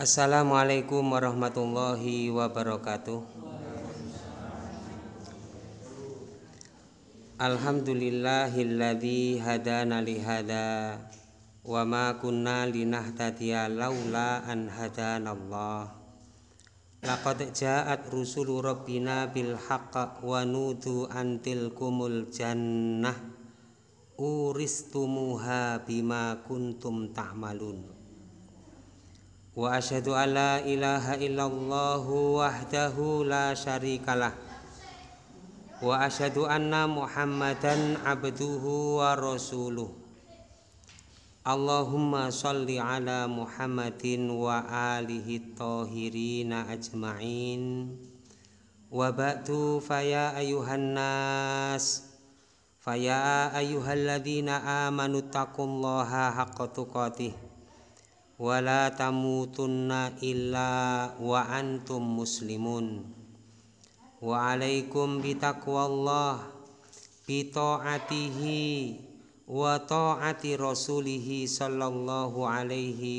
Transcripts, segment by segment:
Assalamualaikum warahmatullahi wabarakatuh. Alhamdulillahilladzi hadana lihada hada wa ma kunna linahtadiya laula an hadanallah. Laqad ja'at rusulu rabbina bil haqq wa nudu antil kumul jannah uristumuha bima kuntum ta'malun. Ta واشهد ان لا اله الا الله وحده لا شريك له واشهد ان محمدا عبده ورسوله اللهم صل على محمد واله الطاهرين اجمعين وبعد فيا ايها الناس فيا ايها الذين امنوا اتقوا الله حق تقاته wala tamutunna illa wa antum muslimun wa alaikum bitaqwallah bi ta'atihi wa alaihi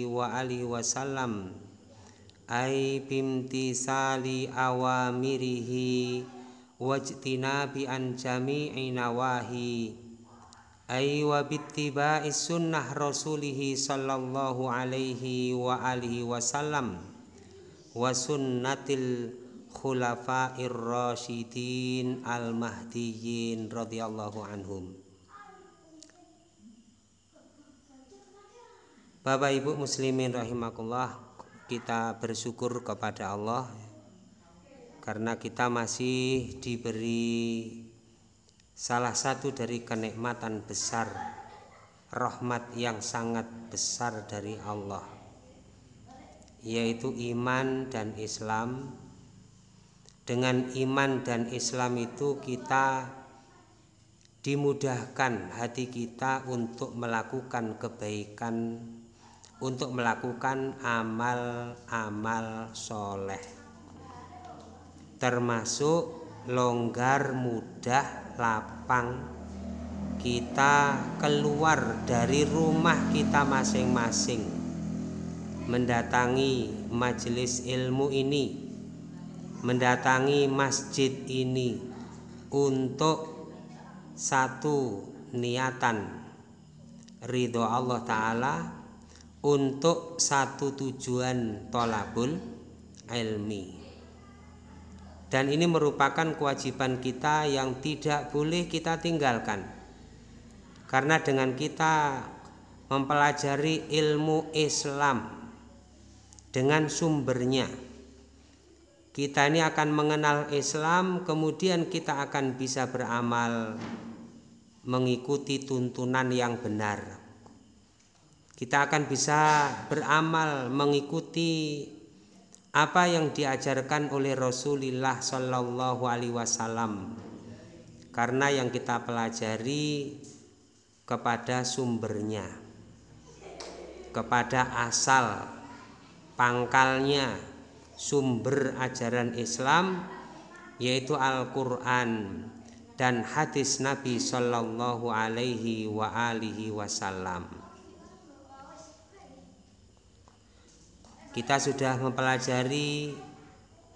wa alihi wasallam ay sali awamirihi wajtina bi an jami'i nawahi ay wa bittiba'is sunnah rasulih sallallahu alaihi wa alihi wasallam wa sunnatil khulafair rasyidin al mahdiyyin radhiyallahu anhum Bapak Ibu muslimin rahimakumullah kita bersyukur kepada Allah karena kita masih diberi salah satu dari kenikmatan besar rahmat yang sangat besar dari Allah yaitu iman dan Islam dengan iman dan Islam itu kita dimudahkan hati kita untuk melakukan kebaikan untuk melakukan amal-amal soleh termasuk longgar mudah lapang kita keluar dari rumah kita masing-masing mendatangi majelis ilmu ini mendatangi masjid ini untuk satu niatan ridho Allah Ta'ala untuk satu tujuan tolabul ilmi dan ini merupakan kewajiban kita yang tidak boleh kita tinggalkan karena dengan kita mempelajari ilmu Islam dengan sumbernya kita ini akan mengenal Islam kemudian kita akan bisa beramal mengikuti tuntunan yang benar kita akan bisa beramal mengikuti apa yang diajarkan oleh Rasulullah Shallallahu Alaihi Wasallam karena yang kita pelajari kepada sumbernya kepada asal pangkalnya sumber ajaran Islam yaitu Al-Quran dan hadis Nabi Shallallahu Alaihi Wasallam kita sudah mempelajari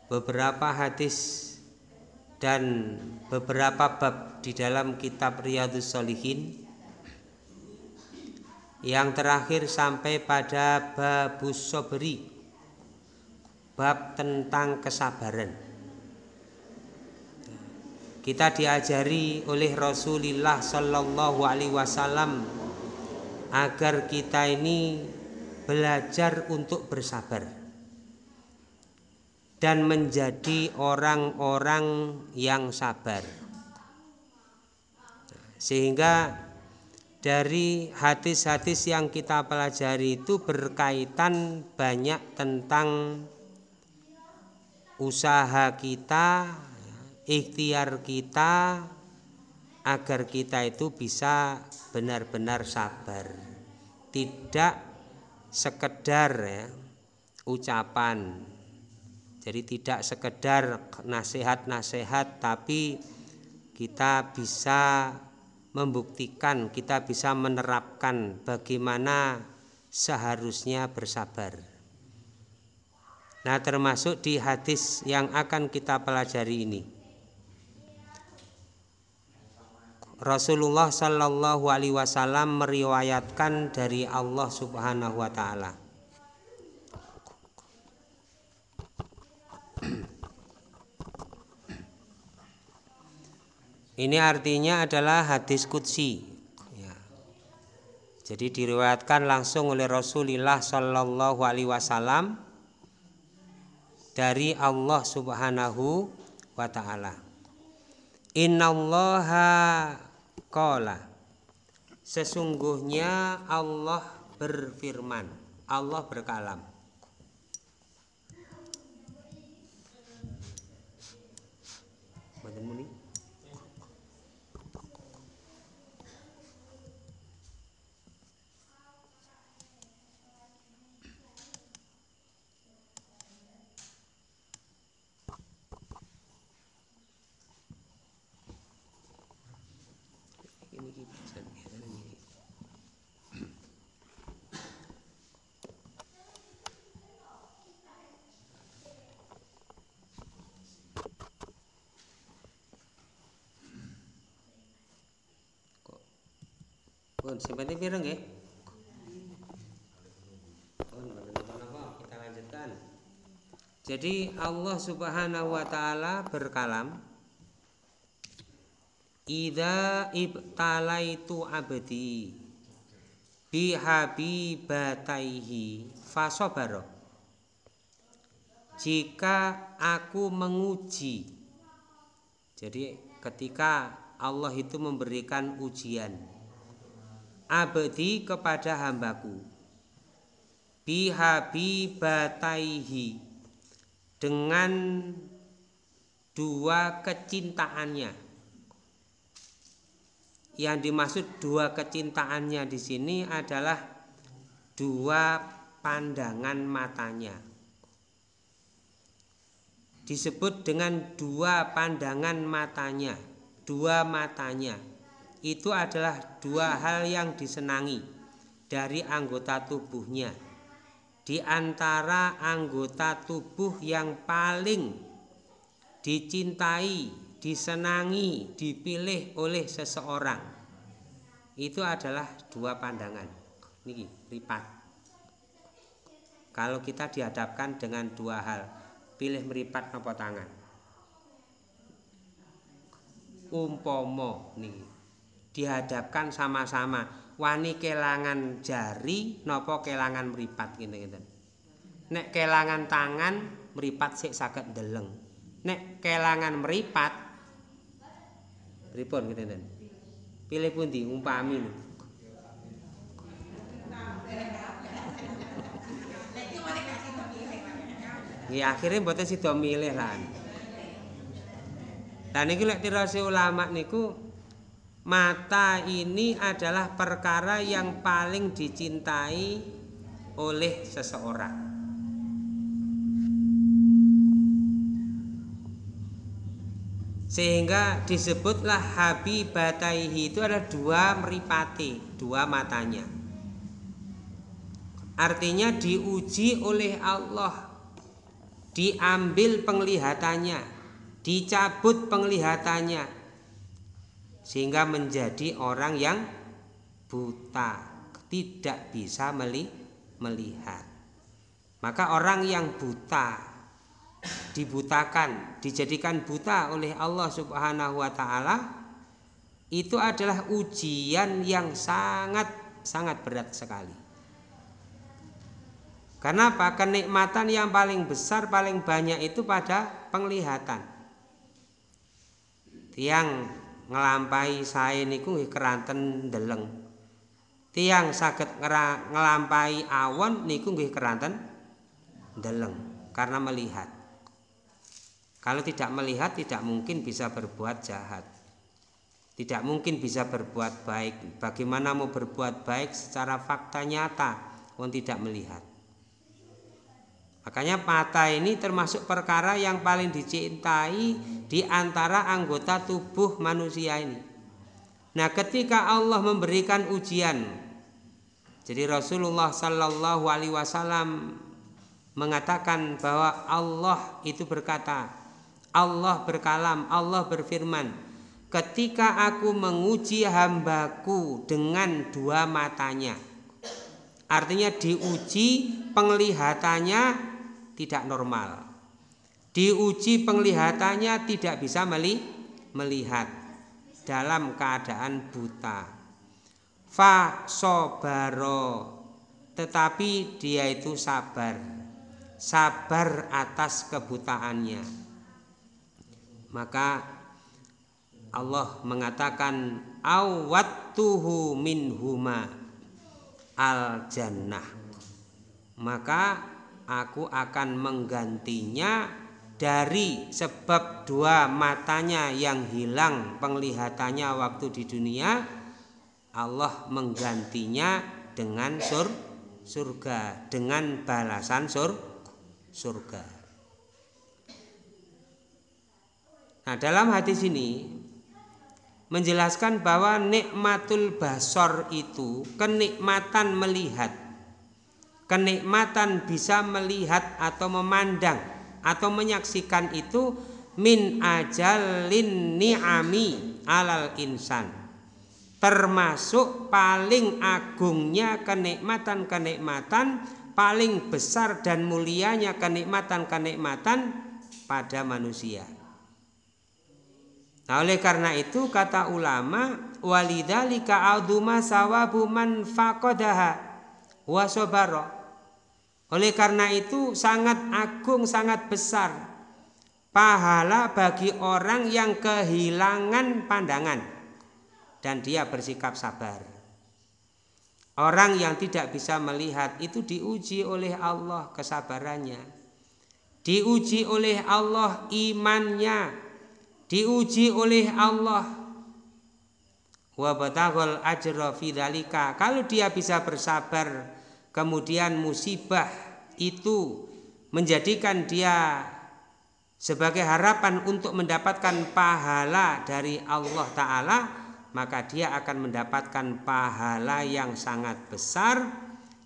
beberapa hadis dan beberapa bab di dalam kitab Riyadus Shalihin yang terakhir sampai pada babus sobri bab tentang kesabaran kita diajari oleh Rasulullah Shallallahu Alaihi Wasallam agar kita ini belajar untuk bersabar dan menjadi orang-orang yang sabar sehingga dari hadis-hadis yang kita pelajari itu berkaitan banyak tentang usaha kita, ikhtiar kita agar kita itu bisa benar-benar sabar, tidak sekedar ya, ucapan. Jadi tidak sekedar nasihat-nasihat tapi kita bisa membuktikan, kita bisa menerapkan bagaimana seharusnya bersabar. Nah, termasuk di hadis yang akan kita pelajari ini. Rasulullah Shallallahu Alaihi Wasallam meriwayatkan dari Allah Subhanahu Wa Taala. Ini artinya adalah hadis kutsi. Ya. Jadi diriwayatkan langsung oleh Rasulullah Shallallahu Alaihi Wasallam dari Allah Subhanahu wa taala. Innallaha Kola Sesungguhnya Allah berfirman Allah berkalam Bagaimana tahun seperti pireng ya kita lanjutkan jadi Allah subhanahu wa ta'ala berkalam Ida ibtalaitu abdi habibataihi fasobaro jika aku menguji jadi ketika Allah itu memberikan ujian abdi kepada hambaku bihabi bataihi dengan dua kecintaannya yang dimaksud dua kecintaannya di sini adalah dua pandangan matanya disebut dengan dua pandangan matanya dua matanya itu adalah dua hal yang disenangi dari anggota tubuhnya. Di antara anggota tubuh yang paling dicintai, disenangi, dipilih oleh seseorang itu adalah dua pandangan. Niki meripat. Kalau kita dihadapkan dengan dua hal, pilih meripat nopo tangan. Umpomo niki dihadapkan sama-sama wani kelangan jari nopo kelangan meripat gitu gitu nek kelangan tangan meripat sik sakit deleng nek kelangan meripat ribon gitu gitu pilih pun diumpami Ya akhirnya buatnya si domilih lah. Dan ini lihat ulama niku mata ini adalah perkara yang paling dicintai oleh seseorang. Sehingga disebutlah habibataihi itu ada dua meripati, dua matanya. Artinya diuji oleh Allah, diambil penglihatannya, dicabut penglihatannya, sehingga menjadi orang yang buta, tidak bisa melihat. Maka orang yang buta dibutakan, dijadikan buta oleh Allah Subhanahu wa taala itu adalah ujian yang sangat sangat berat sekali. Karena apa? Kenikmatan yang paling besar, paling banyak itu pada penglihatan. Tiang ngelampai saya niku nggih keranten deleng Tiang sakit ngelampai awan niku nggih keranten deleng karena melihat. Kalau tidak melihat tidak mungkin bisa berbuat jahat. Tidak mungkin bisa berbuat baik. Bagaimana mau berbuat baik secara fakta nyata wong tidak melihat. Makanya mata ini termasuk perkara yang paling dicintai di antara anggota tubuh manusia ini. Nah, ketika Allah memberikan ujian, jadi Rasulullah Shallallahu Alaihi Wasallam mengatakan bahwa Allah itu berkata, Allah berkalam, Allah berfirman, ketika aku menguji hambaku dengan dua matanya, artinya diuji penglihatannya tidak normal. Diuji penglihatannya tidak bisa meli melihat dalam keadaan buta. Fa sobaro tetapi dia itu sabar. Sabar atas kebutaannya. Maka Allah mengatakan awattuhu minhuma al jannah. Maka aku akan menggantinya dari sebab dua matanya yang hilang penglihatannya waktu di dunia Allah menggantinya dengan sur surga dengan balasan sur surga Nah dalam hadis ini menjelaskan bahwa nikmatul basor itu kenikmatan melihat kenikmatan bisa melihat atau memandang atau menyaksikan itu min ajalin ni'ami alal insan termasuk paling agungnya kenikmatan-kenikmatan paling besar dan mulianya kenikmatan-kenikmatan pada manusia Nah, oleh karena itu kata ulama walidalika auduma sawabu man faqadaha oleh karena itu sangat agung, sangat besar pahala bagi orang yang kehilangan pandangan dan dia bersikap sabar. Orang yang tidak bisa melihat itu diuji oleh Allah kesabarannya. Diuji oleh Allah imannya. Diuji oleh Allah wa ajra Kalau dia bisa bersabar kemudian musibah itu menjadikan dia sebagai harapan untuk mendapatkan pahala dari Allah Ta'ala, maka dia akan mendapatkan pahala yang sangat besar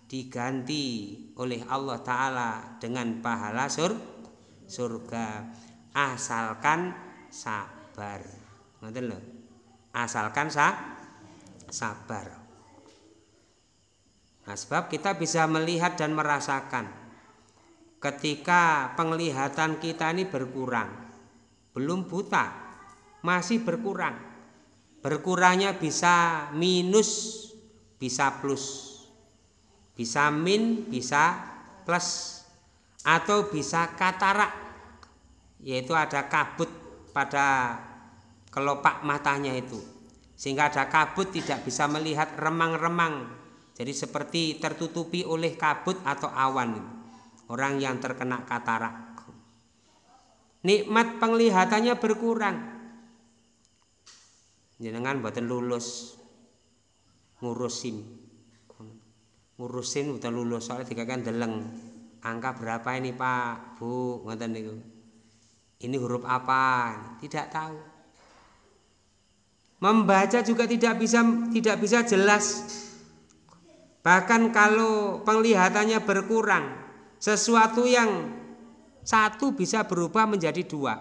diganti oleh Allah Ta'ala dengan pahala sur surga asalkan sabar. Asalkan sa sabar. Nah, sebab kita bisa melihat dan merasakan ketika penglihatan kita ini berkurang, belum buta, masih berkurang. Berkurangnya bisa minus, bisa plus. Bisa min, bisa plus atau bisa katarak yaitu ada kabut pada kelopak matanya itu sehingga ada kabut tidak bisa melihat remang-remang jadi seperti tertutupi oleh kabut atau awan. Orang yang terkena katarak. Nikmat penglihatannya berkurang. Jangan buatan lulus ngurusin ngurusin buatan lulus soalnya jika kan deleng angka berapa ini pak bu ngoten niku ini huruf apa tidak tahu membaca juga tidak bisa tidak bisa jelas Bahkan kalau penglihatannya berkurang, sesuatu yang satu bisa berubah menjadi dua.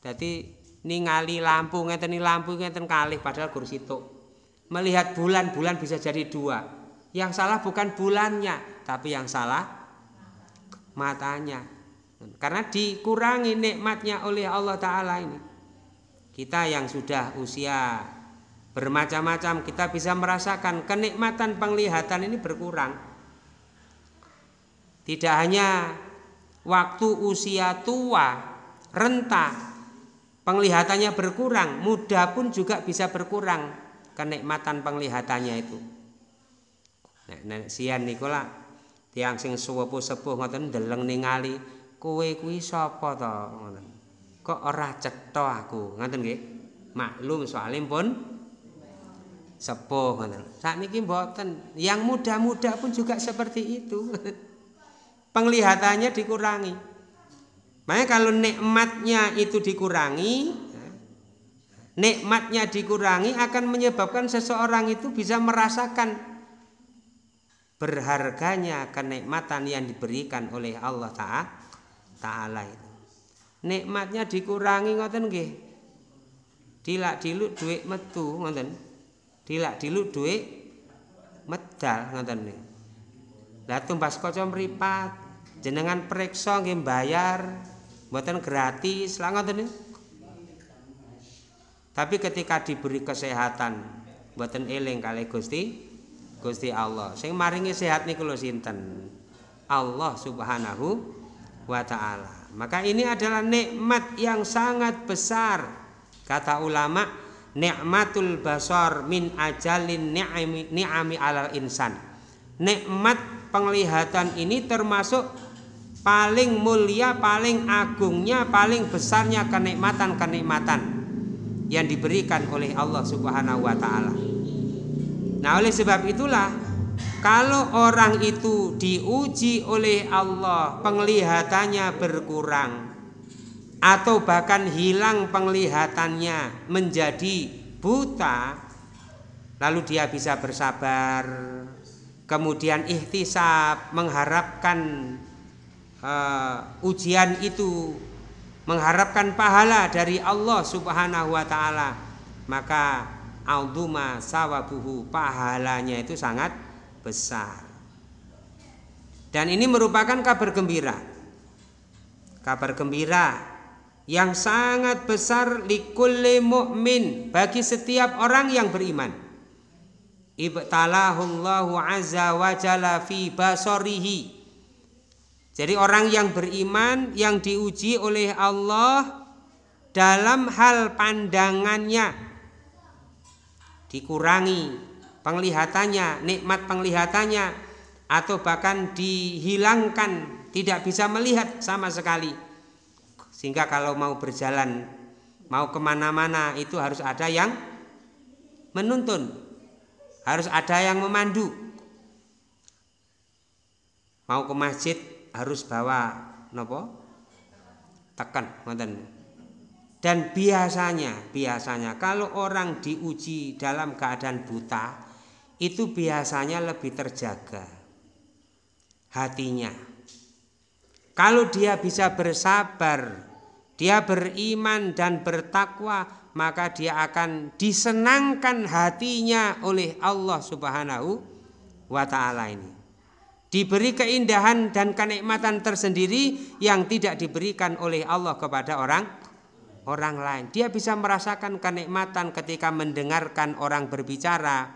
Jadi ningali lampu ngeteni lampu ngeten kalih padahal guru situ. Melihat bulan bulan bisa jadi dua. Yang salah bukan bulannya, tapi yang salah matanya. Karena dikurangi nikmatnya oleh Allah Ta'ala ini Kita yang sudah usia bermacam-macam kita bisa merasakan kenikmatan penglihatan ini berkurang tidak hanya waktu usia tua renta penglihatannya berkurang muda pun juga bisa berkurang kenikmatan penglihatannya itu nek nek sian nikola tiang sing suwepu sepuh ngoten deleng ningali kue kuwi sapa to ngoten kok ora cetha aku ngoten nggih maklum soalipun pun sepuh saat ini mboten. Yang muda-muda pun juga seperti itu. Penglihatannya dikurangi. Makanya kalau nikmatnya itu dikurangi, nikmatnya dikurangi akan menyebabkan seseorang itu bisa merasakan berharganya kenikmatan yang diberikan oleh Allah Taala itu. Nikmatnya dikurangi ngoten nggih. Dilak diluk duit metu ngoten dilak diluk duit medal ngoten niku lah tumbas kaca mripat jenengan periksa nggih bayar mboten gratis lah ngoten tapi ketika diberi kesehatan mboten eling kali Gusti Gusti Allah sing maringi sehat niku lho sinten Allah Subhanahu wa taala maka ini adalah nikmat yang sangat besar kata ulama nikmatul basar min ajalin ni'ami, ni'ami alal insan nikmat penglihatan ini termasuk paling mulia, paling agungnya, paling besarnya kenikmatan-kenikmatan yang diberikan oleh Allah Subhanahu wa taala. Nah, oleh sebab itulah kalau orang itu diuji oleh Allah penglihatannya berkurang, atau bahkan hilang penglihatannya menjadi buta lalu dia bisa bersabar kemudian ikhtisab mengharapkan uh, ujian itu mengharapkan pahala dari Allah Subhanahu wa taala maka alduma sawabuhu pahalanya itu sangat besar dan ini merupakan kabar gembira kabar gembira yang sangat besar likulli mu'min bagi setiap orang yang beriman. Ibtalahullahu azza wa jalla fi basarihi. Jadi orang yang beriman yang diuji oleh Allah dalam hal pandangannya dikurangi penglihatannya, nikmat penglihatannya atau bahkan dihilangkan tidak bisa melihat sama sekali sehingga kalau mau berjalan, mau kemana-mana itu harus ada yang menuntun, harus ada yang memandu. Mau ke masjid harus bawa nopo tekan ngoten dan biasanya biasanya kalau orang diuji dalam keadaan buta itu biasanya lebih terjaga hatinya kalau dia bisa bersabar dia beriman dan bertakwa, maka dia akan disenangkan hatinya oleh Allah Subhanahu wa taala ini. Diberi keindahan dan kenikmatan tersendiri yang tidak diberikan oleh Allah kepada orang orang lain. Dia bisa merasakan kenikmatan ketika mendengarkan orang berbicara.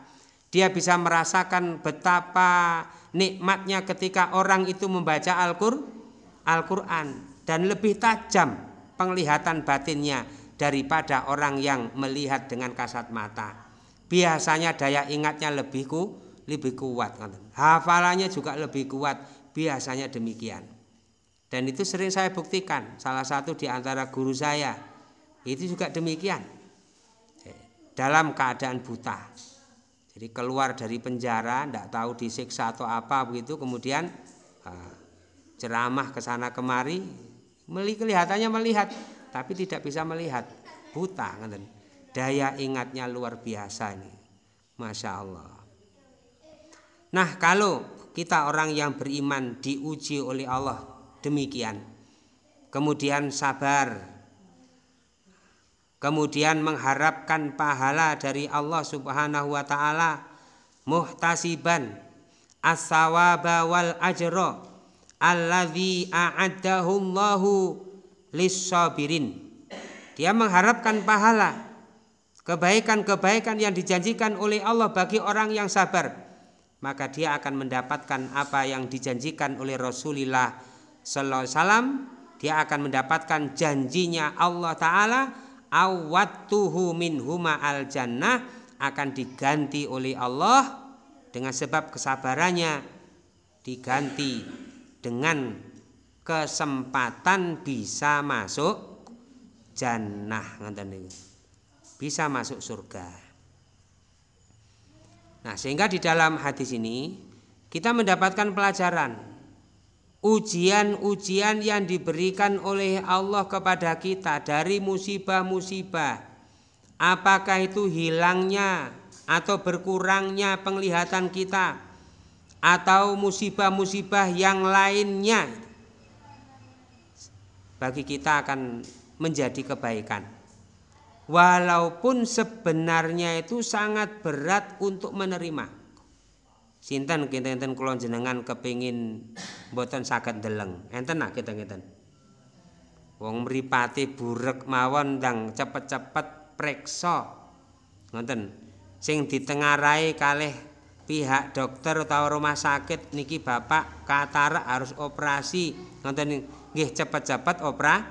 Dia bisa merasakan betapa nikmatnya ketika orang itu membaca Al-Qur'an Al dan lebih tajam penglihatan batinnya daripada orang yang melihat dengan kasat mata. Biasanya daya ingatnya lebih ku, lebih kuat. Hafalannya juga lebih kuat. Biasanya demikian. Dan itu sering saya buktikan. Salah satu di antara guru saya itu juga demikian. Dalam keadaan buta. Jadi keluar dari penjara, tidak tahu disiksa atau apa begitu, kemudian ah, ceramah ke sana kemari Melihat kelihatannya melihat, tapi tidak bisa melihat. Buta, ngeten. Daya ingatnya luar biasa ini. Masya Allah. Nah, kalau kita orang yang beriman diuji oleh Allah demikian. Kemudian sabar. Kemudian mengharapkan pahala dari Allah Subhanahu wa taala muhtasiban as-sawaba wal alladzi a'addahullahu lissabirin. Dia mengharapkan pahala kebaikan-kebaikan yang dijanjikan oleh Allah bagi orang yang sabar. Maka dia akan mendapatkan apa yang dijanjikan oleh Rasulullah sallallahu alaihi wasallam. Dia akan mendapatkan janjinya Allah taala awattuhu minhuma al jannah akan diganti oleh Allah dengan sebab kesabarannya diganti dengan kesempatan bisa masuk jannah ngoten Bisa masuk surga. Nah, sehingga di dalam hadis ini kita mendapatkan pelajaran ujian-ujian yang diberikan oleh Allah kepada kita dari musibah-musibah. Apakah itu hilangnya atau berkurangnya penglihatan kita? atau musibah-musibah yang lainnya bagi kita akan menjadi kebaikan. Walaupun sebenarnya itu sangat berat untuk menerima. Sinten kita enten kulon jenengan ah kepingin boten sakit deleng. Enten lah kita enten. Wong meripati burek mawon dang cepet-cepet preksa. Ngoten. Sing ditengarai kalih pihak dokter atau rumah sakit niki bapak katarak harus operasi nonton nggih cepet-cepet opera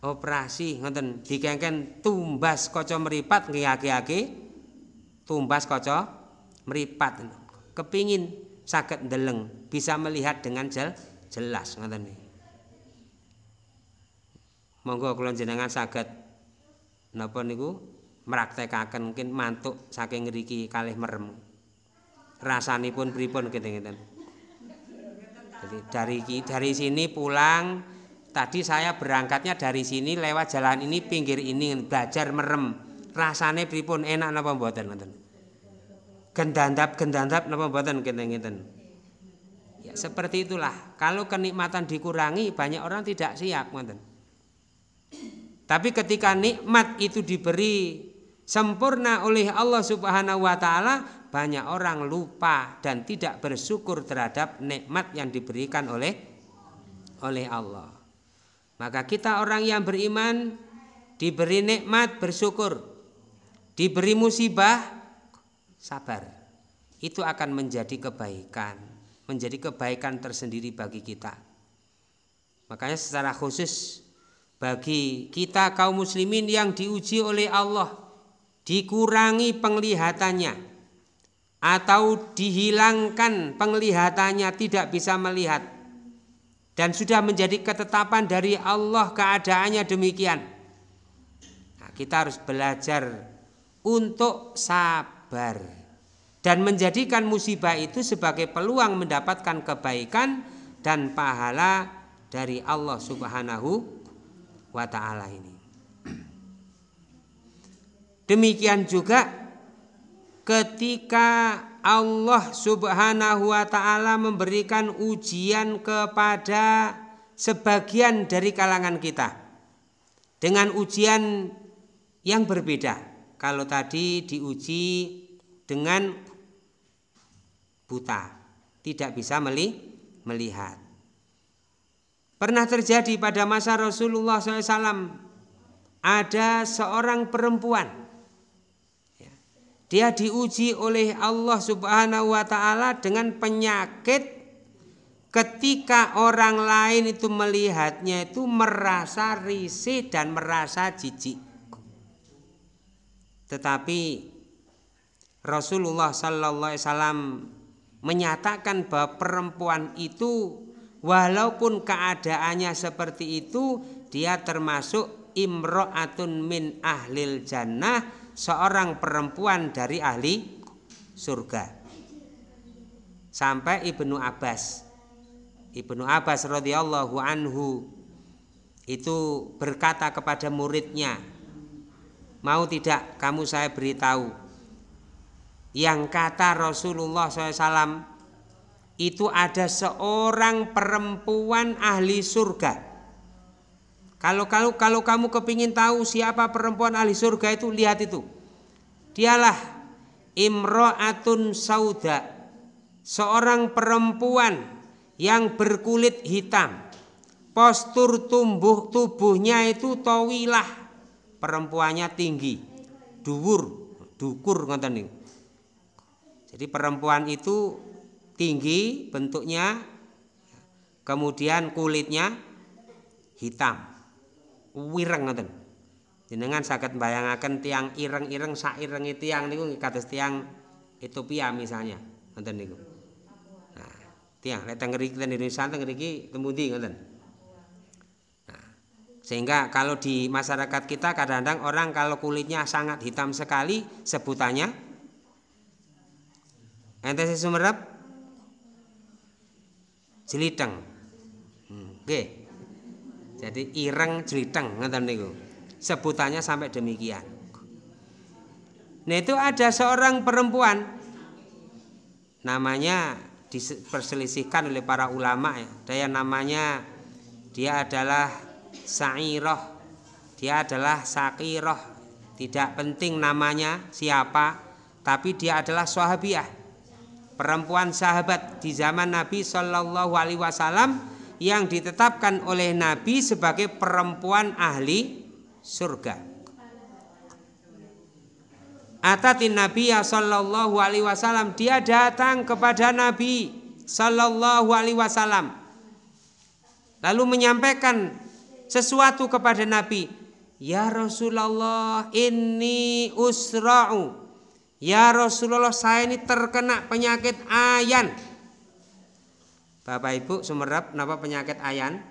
operasi nonton dikengken tumbas koco meripat nggih aki-aki tumbas koco meripat kepingin sakit deleng bisa melihat dengan jel, jelas nonton nih monggo kula jenengan sakit nopo niku meraktekakan mungkin mantuk saking riki kalih merem pun pripun gitu-gitu, Jadi dari dari sini pulang tadi saya berangkatnya dari sini lewat jalan ini pinggir ini belajar merem. Rasane pripun enak napa mboten ngoten. Gendandap gendandap napa mboten ngeten Ya, seperti itulah. Kalau kenikmatan dikurangi banyak orang tidak siap ngoten. Tapi ketika nikmat itu diberi sempurna oleh Allah Subhanahu wa taala, banyak orang lupa dan tidak bersyukur terhadap nikmat yang diberikan oleh oleh Allah. Maka kita orang yang beriman diberi nikmat bersyukur, diberi musibah sabar. Itu akan menjadi kebaikan, menjadi kebaikan tersendiri bagi kita. Makanya secara khusus bagi kita kaum muslimin yang diuji oleh Allah dikurangi penglihatannya atau dihilangkan penglihatannya tidak bisa melihat dan sudah menjadi ketetapan dari Allah keadaannya demikian. Nah, kita harus belajar untuk sabar dan menjadikan musibah itu sebagai peluang mendapatkan kebaikan dan pahala dari Allah Subhanahu wa taala ini. Demikian juga ketika Allah Subhanahu wa taala memberikan ujian kepada sebagian dari kalangan kita dengan ujian yang berbeda. Kalau tadi diuji dengan buta, tidak bisa melihat. Pernah terjadi pada masa Rasulullah SAW ada seorang perempuan dia diuji oleh Allah Subhanahu wa taala dengan penyakit ketika orang lain itu melihatnya itu merasa risih dan merasa jijik. Tetapi Rasulullah sallallahu alaihi wasallam menyatakan bahwa perempuan itu walaupun keadaannya seperti itu dia termasuk imro'atun min ahlil jannah seorang perempuan dari ahli surga. Sampai Ibnu Abbas. Ibnu Abbas radhiyallahu anhu itu berkata kepada muridnya, "Mau tidak kamu saya beritahu yang kata Rasulullah SAW itu ada seorang perempuan ahli surga." Kalau kalau kalau kamu kepingin tahu siapa perempuan ahli surga itu lihat itu. Dialah Imro'atun Sauda. Seorang perempuan yang berkulit hitam. Postur tumbuh tubuhnya itu tawilah. Perempuannya tinggi, duwur, dukur ngoten Jadi perempuan itu tinggi bentuknya kemudian kulitnya hitam wireng ngoten. Jenengan saged bayangaken tiang ireng-ireng sak irenge tiang niku kados tiang Ethiopia misalnya, ngoten niku. Nah, tiang lek teng ngriki teng Indonesia teng ngriki temundi ngoten. Nah, sehingga kalau di masyarakat kita kadang-kadang orang kalau kulitnya sangat hitam sekali sebutannya entesi sumerep jeliteng. Hmm, nggih. Hmm, okay. Jadi ireng jriteng ngeten niku. Sebutannya sampai demikian. Nah itu ada seorang perempuan namanya diperselisihkan oleh para ulama ya. Dia namanya dia adalah Sa'iroh. Dia adalah sakiroh. Tidak penting namanya siapa, tapi dia adalah sahabiah. Perempuan sahabat di zaman Nabi Shallallahu alaihi wasallam yang ditetapkan oleh Nabi sebagai perempuan ahli surga. Atatin Nabi ya sallallahu alaihi wasallam dia datang kepada Nabi sallallahu alaihi wasallam lalu menyampaikan sesuatu kepada Nabi Ya Rasulullah ini usra'u Ya Rasulullah saya ini terkena penyakit ayan Bapak Ibu sumerep napa penyakit ayan?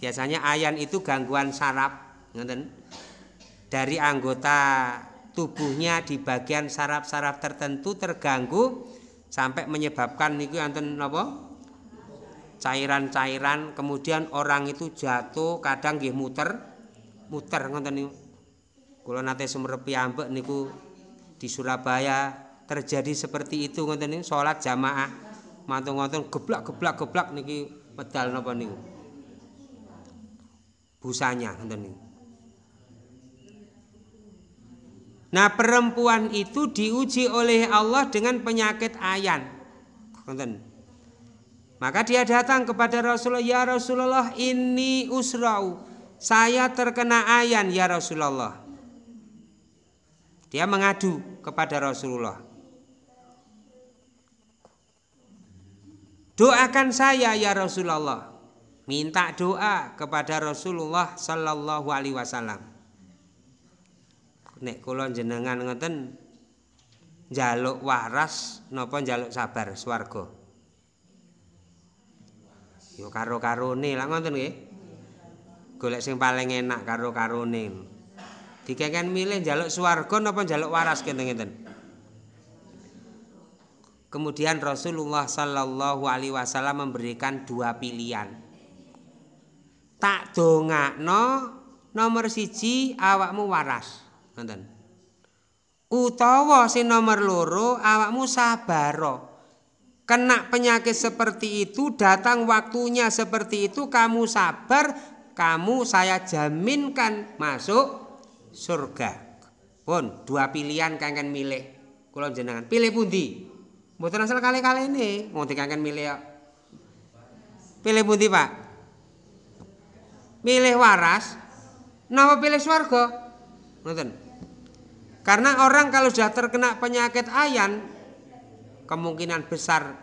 Biasanya ayan itu gangguan saraf, ngeten. Dari anggota tubuhnya di bagian saraf-saraf tertentu terganggu sampai menyebabkan niku anten napa? Cairan-cairan, kemudian orang itu jatuh, kadang nggih muter, muter ngoten niku. Kula nate sumerep niku di Surabaya terjadi seperti itu ngoten niku salat jamaah mantu ngoten geblak-geblak geblak niki medal napa niku busanya ngoten niku Nah perempuan itu diuji oleh Allah dengan penyakit ayan. Konten. Maka dia datang kepada Rasulullah, "Ya Rasulullah, ini usrau. Saya terkena ayan ya Rasulullah." Dia mengadu kepada Rasulullah. Doakan saya ya Rasulullah. Minta doa kepada Rasulullah sallallahu alaihi wasallam. Nek kula jenengan ngoten njaluk waras napa njaluk sabar swarga. Yo karo-karone lah ngoten nggih. Golek sing paling enak karo-karone. Dikeken milih njaluk swarga napa njaluk waras kene ngeten. Kemudian Rasulullah Shallallahu Alaihi Wasallam memberikan dua pilihan. Tak no nomor siji awakmu waras, nonton. Utawa si nomor loro awakmu sabaro. Kena penyakit seperti itu datang waktunya seperti itu kamu sabar, kamu saya jaminkan masuk surga. Pun dua pilihan kangen milih. Kulon jenengan pilih pundi? Mboten asal kali-kali ini, mau tinggalkan milih ya. Pilih pundi, Pak? Milih waras napa pilih swargo? Nonton, Karena orang kalau sudah terkena penyakit ayan kemungkinan besar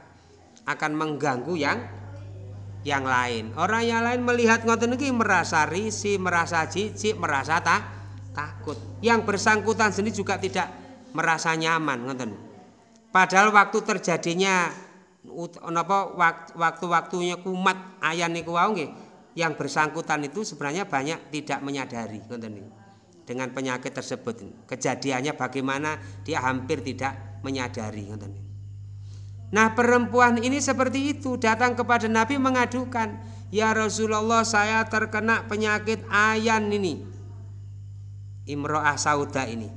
akan mengganggu yang yang lain. Orang yang lain melihat ngoten iki merasa risi, merasa jijik, merasa tak takut. Yang bersangkutan sendiri juga tidak merasa nyaman ngoten. Padahal waktu terjadinya kenapa waktu-waktunya kumat ayan niku wau nggih, yang bersangkutan itu sebenarnya banyak tidak menyadari dengan penyakit tersebut. Kejadiannya bagaimana dia hampir tidak menyadari Nah, perempuan ini seperti itu datang kepada Nabi mengadukan, "Ya Rasulullah, saya terkena penyakit ayan ini." Imro'ah Sauda ini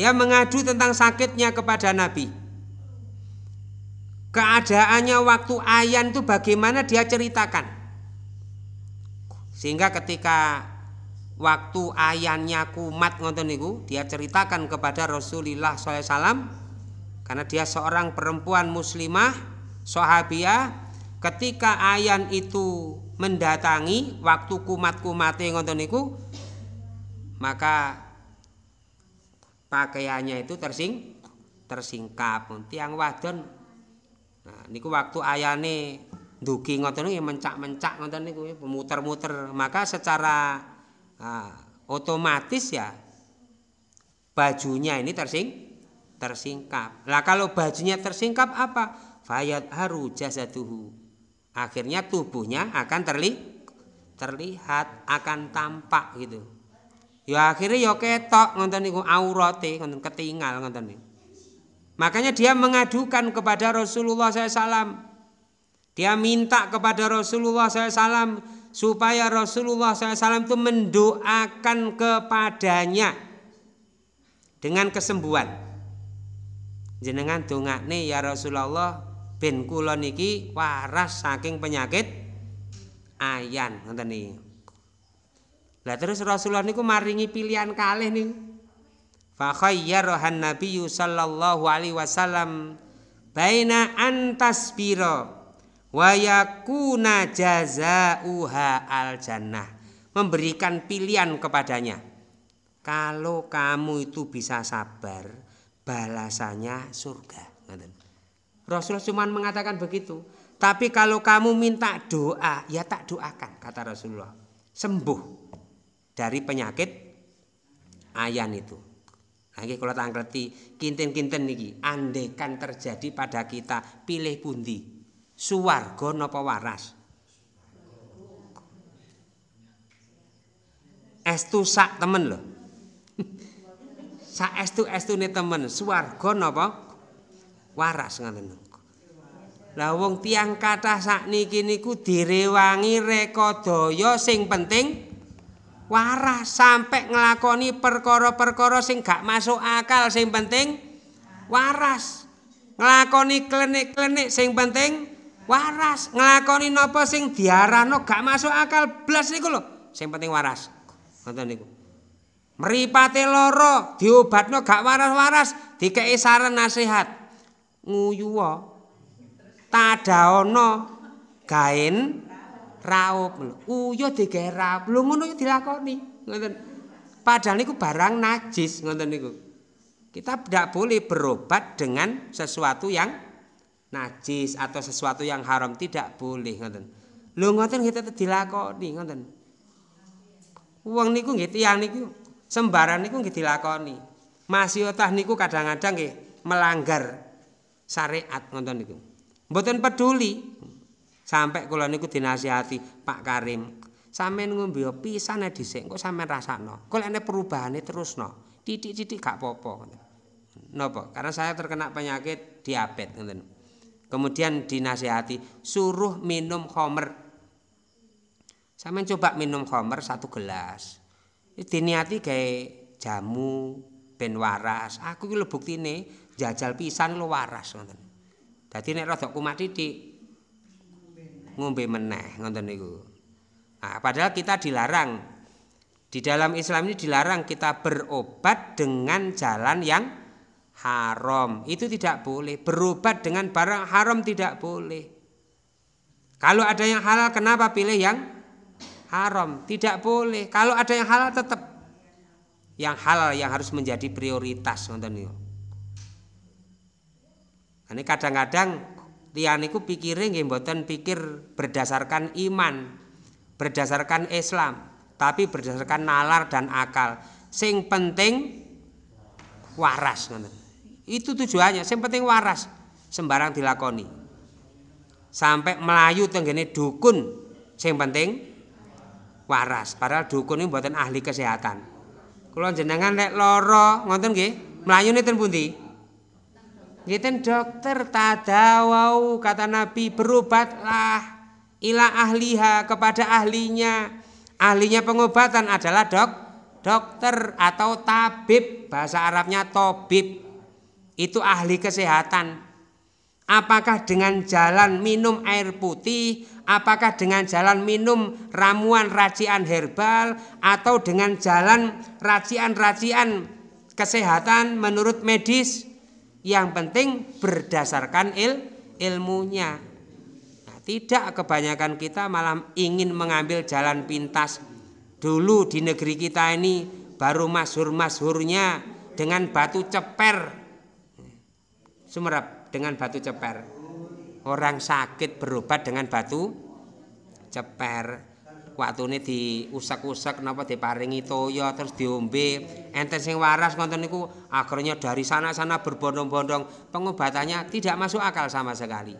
Dia mengadu tentang sakitnya kepada Nabi. Keadaannya waktu ayan itu bagaimana dia ceritakan. Sehingga ketika waktu ayannya kumat ngoten dia ceritakan kepada Rasulullah SAW karena dia seorang perempuan muslimah sahabiah ketika ayan itu mendatangi waktu kumat-kumate ngoten maka pakaiannya itu tersing tersingkap Nanti yang wadon nah niku waktu ayah nih duki ngoten niku ya mencak-mencak ngoten niku ya pemuter muter maka secara uh, otomatis ya bajunya ini tersing tersingkap lah kalau bajunya tersingkap apa fayat haru jasaduhu akhirnya tubuhnya akan terli terlihat akan tampak gitu Ya akhirnya ya ketok ngonten niku aurate ngonten ketinggal ngonten niku. Makanya dia mengadukan kepada Rasulullah SAW. Dia minta kepada Rasulullah SAW supaya Rasulullah SAW itu mendoakan kepadanya dengan kesembuhan. Jenengan nih, ya Rasulullah bin kula niki waras saking penyakit ayan ngoten niku. Lah terus Rasulullah niku maringi pilihan kalih nih. Fa khayyarahan Nabi sallallahu alaihi wasallam baina antasbira wa yakuna jazaa'uha al jannah. Memberikan pilihan kepadanya. Kalau kamu itu bisa sabar, balasannya surga. Rasulullah cuma mengatakan begitu. Tapi kalau kamu minta doa, ya tak doakan, kata Rasulullah. Sembuh dari penyakit ayan itu. lagi kalau tak ngerti kinten-kinten niki andekan terjadi pada kita pilih pundi? Suwarga napa waras? Estu sak temen lho. sak estu nih temen swarga napa? Waras ngoten. Lah wong tiyang kathah sakniki niku direwangi reka daya sing penting waras sampai ngelakoni perkara-perkara sing gak masuk akal sing penting waras ngelakoni klenik-klenik sing penting waras ngelakoni nopo sing diarano gak masuk akal belas niku lho sing penting waras ngoten niku mripate loro diobatno gak waras-waras dikei saran nasihat nguyu wa tadaono gaen raup. uyo digawe raup. Lho ngono dilakoni. Ngoten. Padahal niku barang najis ngoten niku. Kita tidak boleh berobat dengan sesuatu yang najis atau sesuatu yang haram tidak boleh ngoten. Lho ngoten kita dilakoni ngoten. uang niku nggih tiyang niku sembarang niku nggih dilakoni. masih otah niku kadang-kadang nggih melanggar syariat ngoten niku. Mboten peduli sampai kula niku dinasihati Pak Karim sampean ngombe pisan dhisik kok sampean rasakno kok ene perubahane terusno titik-titik gak popo napa karena saya terkena penyakit diabetes ngoten kemudian dinasihati suruh minum khamer sampean coba minum khamer satu gelas eh, diniati gawe jamu ben waras aku iki lho buktine jajal pisan lu waras ngoten dadi nek rada kumat titik ngombe meneh ngonten niku. Nah, padahal kita dilarang di dalam Islam ini dilarang kita berobat dengan jalan yang haram. Itu tidak boleh. Berobat dengan barang haram tidak boleh. Kalau ada yang halal kenapa pilih yang haram? Tidak boleh. Kalau ada yang halal tetap yang halal yang harus menjadi prioritas nonton niku. Nah, ini kadang-kadang tiyan niku pikire nggih pikir berdasarkan iman, berdasarkan Islam, tapi berdasarkan nalar dan akal. Sing penting waras ngoten. Itu tujuannya, sing penting waras sembarang dilakoni. Sampai melayu tenggene dukun sing penting waras. Padahal dukun ini buatan ahli kesehatan. Kula jenengan lek loro ngoten nggih, mlayune ten pundi? Ngeten dokter tadawau kata Nabi berobatlah ila ahliha kepada ahlinya. Ahlinya pengobatan adalah dok dokter atau tabib bahasa Arabnya tabib itu ahli kesehatan apakah dengan jalan minum air putih, apakah dengan jalan minum ramuan racian herbal, atau dengan jalan racian-racian kesehatan menurut medis. Yang penting berdasarkan il, ilmunya. Nah, tidak kebanyakan kita malah ingin mengambil jalan pintas. Dulu di negeri kita ini baru masur masurnya dengan batu ceper. Sumerap dengan batu ceper. Orang sakit berobat dengan batu ceper watune diusak-usak napa diparingi toya terus diombe enten sing waras ngonten niku akhirnya dari sana-sana berbondong-bondong pengobatannya tidak masuk akal sama sekali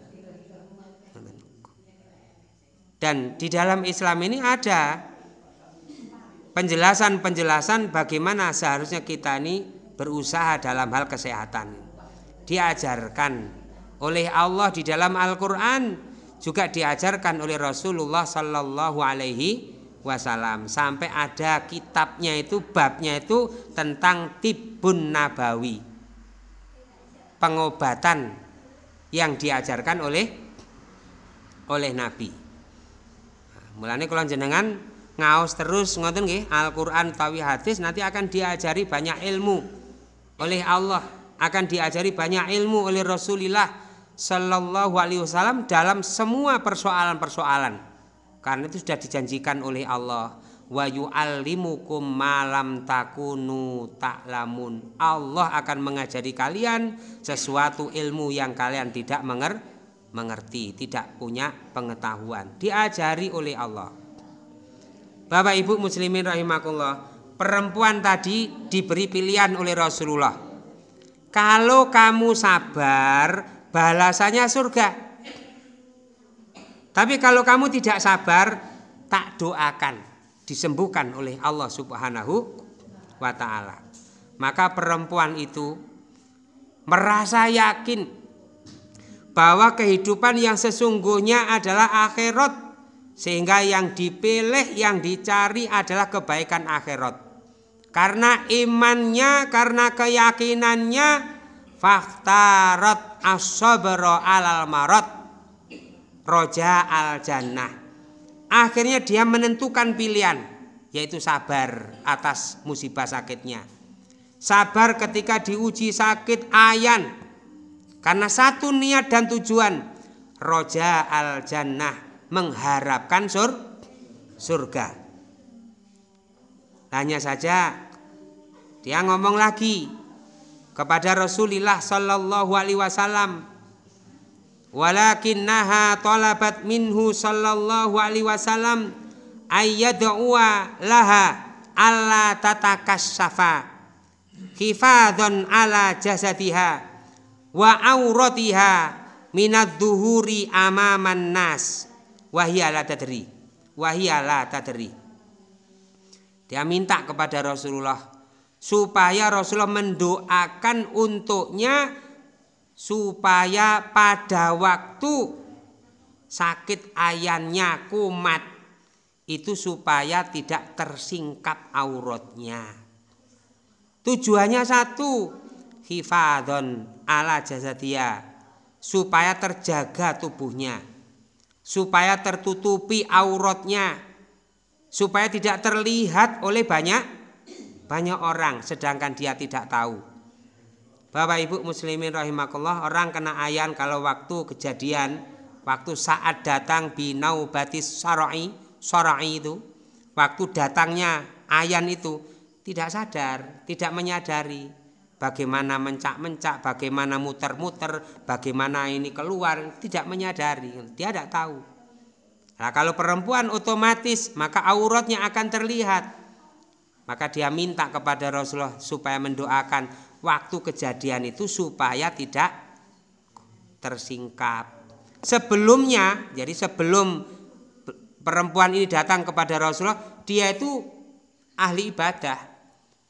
dan di dalam Islam ini ada penjelasan-penjelasan bagaimana seharusnya kita ini berusaha dalam hal kesehatan diajarkan oleh Allah di dalam Al-Qur'an juga diajarkan oleh Rasulullah Sallallahu Alaihi Wasallam sampai ada kitabnya itu babnya itu tentang tibun nabawi pengobatan yang diajarkan oleh oleh Nabi. Mulanya kalau jenengan ngaos terus ngoten nggih Alquran quran tawi hadis nanti akan diajari banyak ilmu oleh Allah, akan diajari banyak ilmu oleh Rasulullah Shallallahu Alaihi Wasallam dalam semua persoalan-persoalan. Karena itu sudah dijanjikan oleh Allah. Wa yu'allimukum malam takunu taklamun. Allah akan mengajari kalian sesuatu ilmu yang kalian tidak menger mengerti, tidak punya pengetahuan. Diajari oleh Allah. Bapak Ibu muslimin rahimakumullah, perempuan tadi diberi pilihan oleh Rasulullah. Kalau kamu sabar, balasannya surga. Tapi kalau kamu tidak sabar, tak doakan disembuhkan oleh Allah Subhanahu wa taala. Maka perempuan itu merasa yakin bahwa kehidupan yang sesungguhnya adalah akhirat sehingga yang dipilih yang dicari adalah kebaikan akhirat. Karena imannya, karena keyakinannya Faktarot asobro alal marot roja al jannah. Akhirnya dia menentukan pilihan yaitu sabar atas musibah sakitnya. Sabar ketika diuji sakit ayan karena satu niat dan tujuan roja al jannah mengharapkan sur surga. Hanya saja dia ngomong lagi kepada Rasulullah sallallahu alaihi wasallam walakinnaha talabat minhu sallallahu alaihi wasallam ayyad'uwa laha alla tatakassafa hifadhan ala jasadiha wa auratiha minad duhuri amaman nas wahia la tadri wahia la tadri dia minta kepada Rasulullah supaya Rasulullah mendoakan untuknya supaya pada waktu sakit ayannya kumat itu supaya tidak tersingkap auratnya. Tujuannya satu, hifadon ala jazatia supaya terjaga tubuhnya, supaya tertutupi auratnya, supaya tidak terlihat oleh banyak banyak orang sedangkan dia tidak tahu. Bapak Ibu muslimin rahimakumullah, orang kena ayan kalau waktu kejadian, waktu saat datang binau batis sarai sarai itu, waktu datangnya ayan itu tidak sadar, tidak menyadari bagaimana mencak-mencak, bagaimana muter-muter, bagaimana ini keluar, tidak menyadari, dia tidak tahu. Nah, kalau perempuan otomatis maka auratnya akan terlihat maka dia minta kepada Rasulullah supaya mendoakan waktu kejadian itu supaya tidak tersingkap. Sebelumnya, jadi sebelum perempuan ini datang kepada Rasulullah, dia itu ahli ibadah.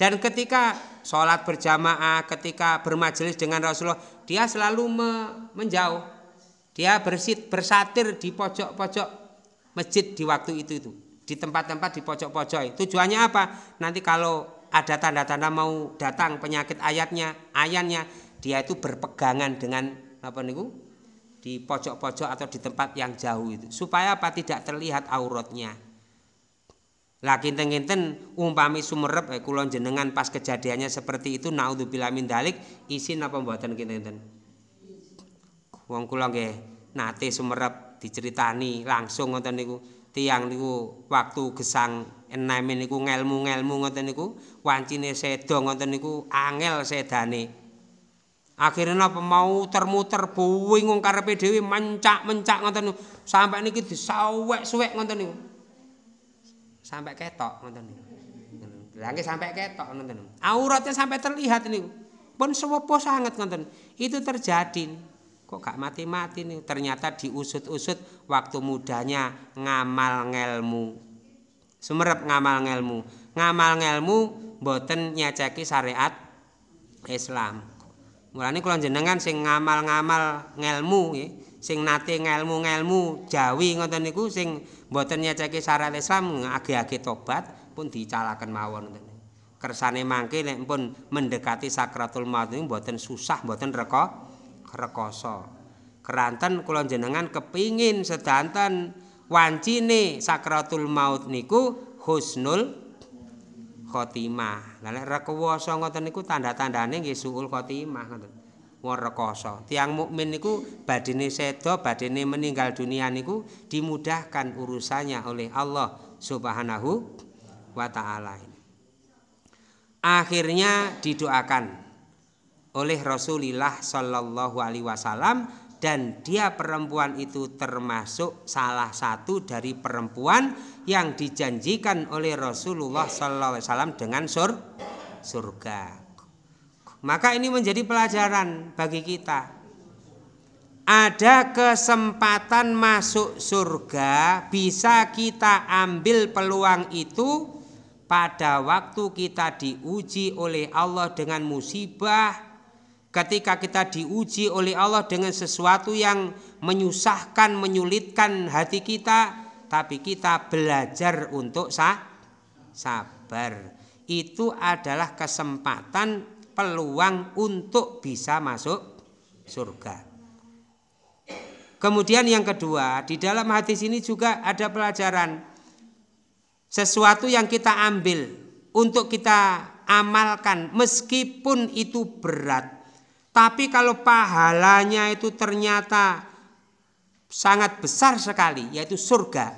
Dan ketika sholat berjamaah, ketika bermajelis dengan Rasulullah, dia selalu menjauh. Dia bersit, bersatir di pojok-pojok masjid di waktu itu itu di tempat-tempat di pojok-pojok. Tujuannya apa? Nanti kalau ada tanda-tanda mau datang penyakit ayatnya, ayannya, dia itu berpegangan dengan apa niku? Di pojok-pojok atau di tempat yang jauh itu. Supaya apa? Tidak terlihat auratnya. Lagi kinten-kinten umpami sumerep eh, kulon jenengan pas kejadiannya seperti itu naudzubillah min dalik isin apa mboten kinten-kinten. Wong kula nggih nate sumerep diceritani langsung ngoten niku. tiang niku waktu gesang enemen niku ngelmu-ngelmu ngoten niku wancine sedo ngoten niku angel sedane akhirnya apa mau termuter bingung karepe dhewe mencak-mencak ngoten sampe niki disawek-suwek ngoten niku sampe ketok ngoten niku lha nggih sampe ketok ngoten niku auratnya sampe terlihat niku pun sewepo sangat ngoten itu terjadi kok gak mati-mati nih ternyata diusut-usut waktu mudanya ngamal ngelmu sumerep ngamal ngelmu ngamal ngelmu boten nyeceki syariat Islam mulane kula jenengan sing ngamal-ngamal ngelmu ya sing nate ngelmu-ngelmu Jawi ngoten niku sing boten nyeceki syariat Islam agi-agi tobat pun dicalaken mawon ngoten kersane mangke nek pun mendekati sakratul maut niku boten susah boten rekok rekoso keranten kulon jenengan kepingin sedanten wancine sakratul maut niku husnul khotimah. lalu nek rekoso ngoten niku tanda-tandane nggih suul khotimah ngoten. rekoso. Tiang mukmin niku badine sedo, badine meninggal dunia niku dimudahkan urusannya oleh Allah Subhanahu wa taala. Akhirnya didoakan oleh Rasulullah Shallallahu Alaihi Wasallam dan dia perempuan itu termasuk salah satu dari perempuan yang dijanjikan oleh Rasulullah Shallallahu Alaihi Wasallam dengan sur surga. Maka ini menjadi pelajaran bagi kita. Ada kesempatan masuk surga, bisa kita ambil peluang itu pada waktu kita diuji oleh Allah dengan musibah, ketika kita diuji oleh Allah dengan sesuatu yang menyusahkan, menyulitkan hati kita, tapi kita belajar untuk sabar. Itu adalah kesempatan peluang untuk bisa masuk surga. Kemudian yang kedua, di dalam hadis ini juga ada pelajaran sesuatu yang kita ambil untuk kita amalkan meskipun itu berat tapi kalau pahalanya itu ternyata sangat besar sekali, yaitu surga.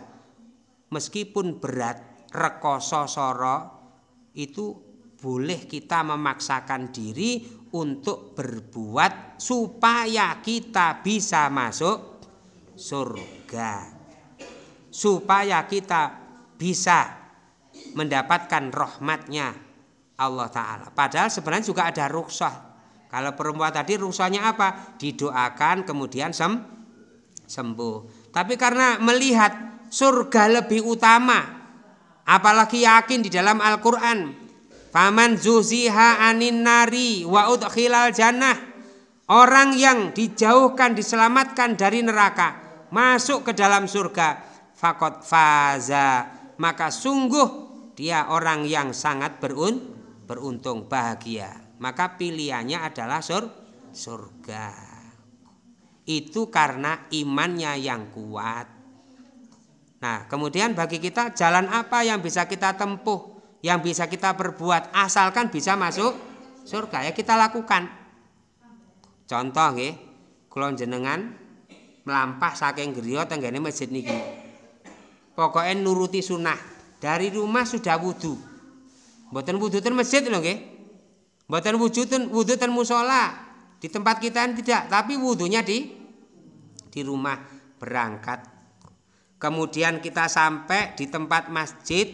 Meskipun berat, rekoso soro, itu boleh kita memaksakan diri untuk berbuat supaya kita bisa masuk surga. Supaya kita bisa mendapatkan rahmatnya Allah Ta'ala. Padahal sebenarnya juga ada ruksah kalau perempuan tadi rusaknya apa? Didoakan kemudian sem sembuh. Tapi karena melihat surga lebih utama, apalagi yakin di dalam Al-Qur'an, faman zuziha anin nari wa udkhilal jannah. Orang yang dijauhkan diselamatkan dari neraka masuk ke dalam surga fakot faza maka sungguh dia orang yang sangat berun beruntung bahagia maka pilihannya adalah sur surga. Itu karena imannya yang kuat. Nah, kemudian bagi kita jalan apa yang bisa kita tempuh, yang bisa kita perbuat asalkan bisa masuk surga ya kita lakukan. Contoh nggih, kula jenengan melampah saking griya tenggene masjid niki. Pokoknya nuruti sunnah. Dari rumah sudah wudhu. Mboten wudhu ten masjid lho nggih. Buatan wujud wudhu dan musola di tempat kita tidak, tapi wudhunya di di rumah berangkat. Kemudian kita sampai di tempat masjid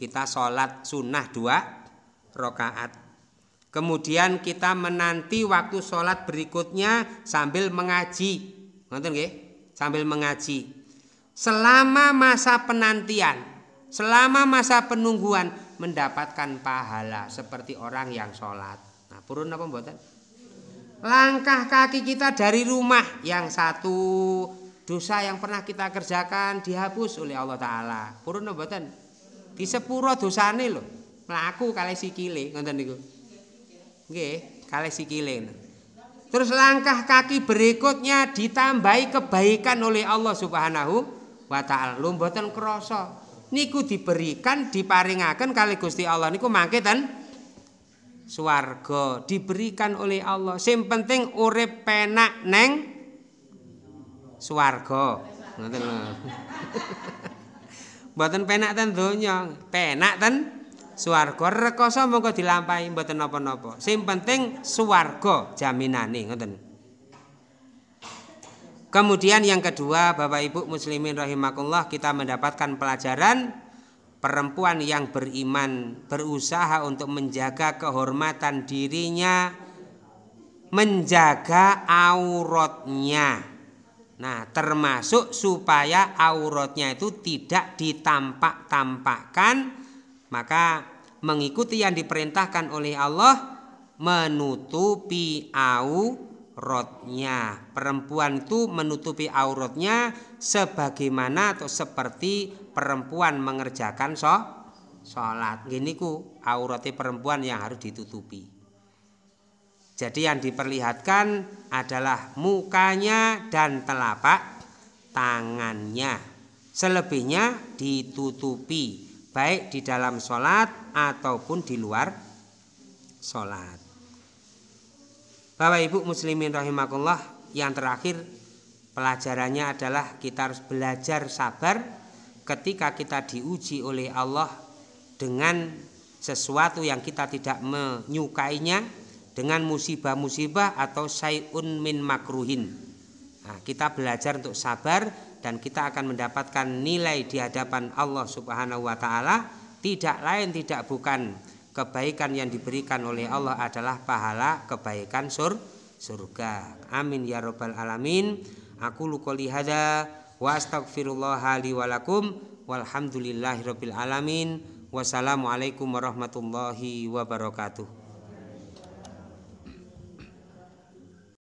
kita sholat sunnah dua rokaat. Kemudian kita menanti waktu sholat berikutnya sambil mengaji. Nonton gak? Sambil mengaji. Selama masa penantian, selama masa penungguan, mendapatkan pahala seperti orang yang sholat. Nah, purun apa mboten? Langkah kaki kita dari rumah yang satu dosa yang pernah kita kerjakan dihapus oleh Allah Taala. Purun apa mboten? Di sepuro dosa ini loh. Melaku kali sikile ngonten niku. Nggih, kali sikile. Terus langkah kaki berikutnya ditambahi kebaikan oleh Allah Subhanahu wa taala. Lho niku diberikan diparingaken kali Gusti Allah niku mangke ten swarga diberikan oleh Allah sing penting urip penak neng swarga ngoten mboten penak ten donya penak ten swarga rekoso monggo dilampahi mboten napa-napa sing penting swarga jaminane ngoten Kemudian yang kedua, Bapak Ibu muslimin rahimakumullah, kita mendapatkan pelajaran perempuan yang beriman berusaha untuk menjaga kehormatan dirinya, menjaga auratnya. Nah, termasuk supaya auratnya itu tidak ditampak-tampakkan, maka mengikuti yang diperintahkan oleh Allah menutupi aurat auratnya. Perempuan itu menutupi auratnya sebagaimana atau seperti perempuan mengerjakan so sholat. Gini ku auratnya perempuan yang harus ditutupi. Jadi yang diperlihatkan adalah mukanya dan telapak tangannya. Selebihnya ditutupi baik di dalam sholat ataupun di luar sholat. Bapak Ibu muslimin rahimakumullah, yang terakhir pelajarannya adalah kita harus belajar sabar ketika kita diuji oleh Allah dengan sesuatu yang kita tidak menyukainya dengan musibah-musibah atau sayun min makruhin. Nah, kita belajar untuk sabar dan kita akan mendapatkan nilai di hadapan Allah Subhanahu wa taala tidak lain tidak bukan kebaikan yang diberikan oleh Allah adalah pahala kebaikan sur surga. Amin ya robbal alamin. Aku luka lihada wa astagfirullah li walakum walhamdulillahi alamin. Wassalamualaikum warahmatullahi wabarakatuh.